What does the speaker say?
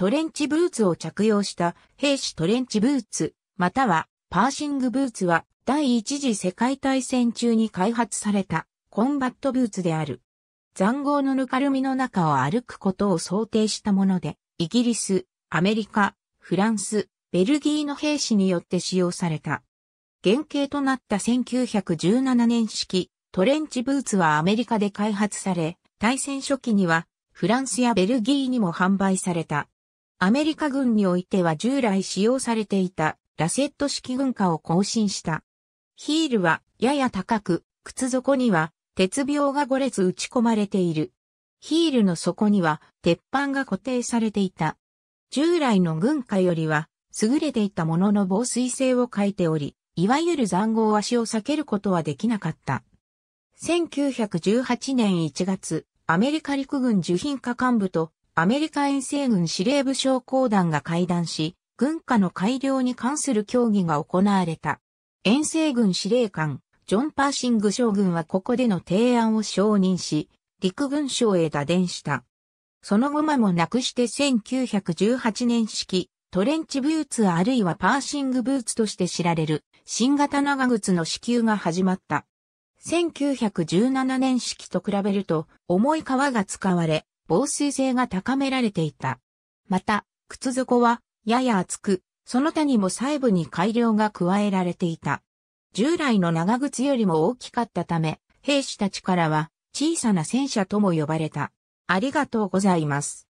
トレンチブーツを着用した兵士トレンチブーツ、またはパーシングブーツは第一次世界大戦中に開発されたコンバットブーツである。残壕のぬかるみの中を歩くことを想定したもので、イギリス、アメリカ、フランス、ベルギーの兵士によって使用された。原型となった1917年式トレンチブーツはアメリカで開発され、対戦初期にはフランスやベルギーにも販売された。アメリカ軍においては従来使用されていたラセット式軍火を更新した。ヒールはやや高く、靴底には鉄鋲が5列打ち込まれている。ヒールの底には鉄板が固定されていた。従来の軍火よりは優れていたものの防水性を欠いており、いわゆる残豪足を避けることはできなかった。1918年1月、アメリカ陸軍受品化幹部とアメリカ遠征軍司令部将校団が会談し、軍下の改良に関する協議が行われた。遠征軍司令官、ジョン・パーシング将軍はここでの提案を承認し、陸軍省へ打電した。その後間もなくして1918年式、トレンチブーツあるいはパーシングブーツとして知られる新型長靴の支給が始まった。1917年式と比べると重い革が使われ、防水性が高められていた。また、靴底はやや厚く、その他にも細部に改良が加えられていた。従来の長靴よりも大きかったため、兵士たちからは小さな戦車とも呼ばれた。ありがとうございます。